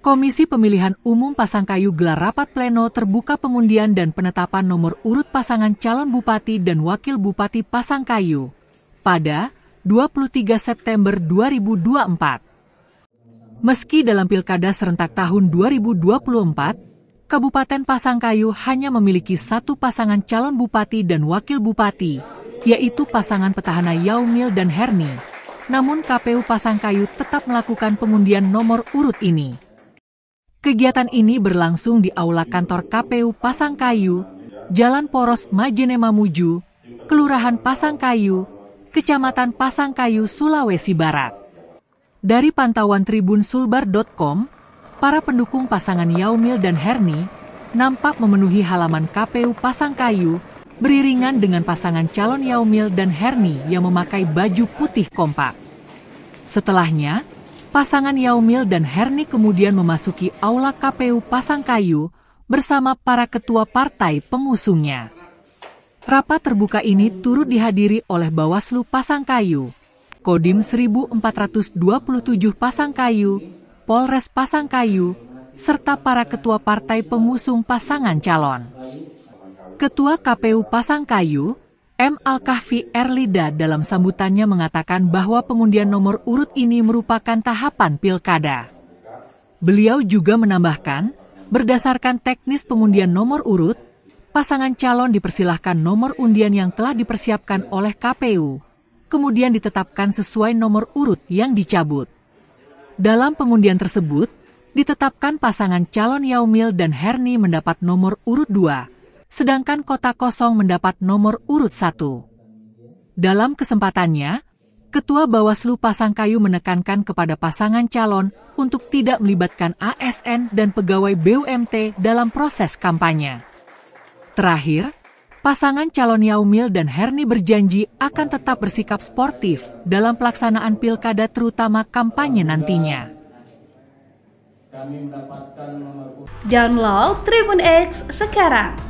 Komisi Pemilihan Umum Pasangkayu gelar rapat pleno terbuka pengundian dan penetapan nomor urut pasangan calon bupati dan wakil bupati Pasangkayu pada 23 September 2024. Meski dalam pilkada serentak tahun 2024, Kabupaten Pasangkayu hanya memiliki satu pasangan calon bupati dan wakil bupati, yaitu pasangan petahana Yaumil dan Herni namun KPU Pasangkayu tetap melakukan pengundian nomor urut ini. Kegiatan ini berlangsung di aula kantor KPU Pasangkayu, Jalan Poros Majene Mamuju, Kelurahan Pasangkayu, Kecamatan Pasangkayu, Sulawesi Barat. Dari pantauan Tribun Sulbar.com, para pendukung pasangan Yaumil dan Herni nampak memenuhi halaman KPU Pasangkayu beriringan dengan pasangan calon Yaumil dan Herni yang memakai baju putih kompak. Setelahnya, pasangan Yaumil dan Herni kemudian memasuki aula KPU Pasangkayu bersama para ketua partai pengusungnya. Rapat terbuka ini turut dihadiri oleh Bawaslu Pasangkayu, Kodim 1427 Pasangkayu, Polres Pasangkayu, serta para ketua partai pengusung pasangan calon. Ketua KPU Pasangkayu, M. Al-Kahfi Erlida dalam sambutannya mengatakan bahwa pengundian nomor urut ini merupakan tahapan pilkada. Beliau juga menambahkan, berdasarkan teknis pengundian nomor urut, pasangan calon dipersilahkan nomor undian yang telah dipersiapkan oleh KPU, kemudian ditetapkan sesuai nomor urut yang dicabut. Dalam pengundian tersebut, ditetapkan pasangan calon Yaumil dan Herni mendapat nomor urut 2, sedangkan kota kosong mendapat nomor urut satu. Dalam kesempatannya, Ketua Bawaslu Pasangkayu menekankan kepada pasangan calon untuk tidak melibatkan ASN dan pegawai BUMT dalam proses kampanye. Terakhir, pasangan calon Yaumil dan Herni berjanji akan tetap bersikap sportif dalam pelaksanaan pilkada terutama kampanye nantinya. Download Tribun X sekarang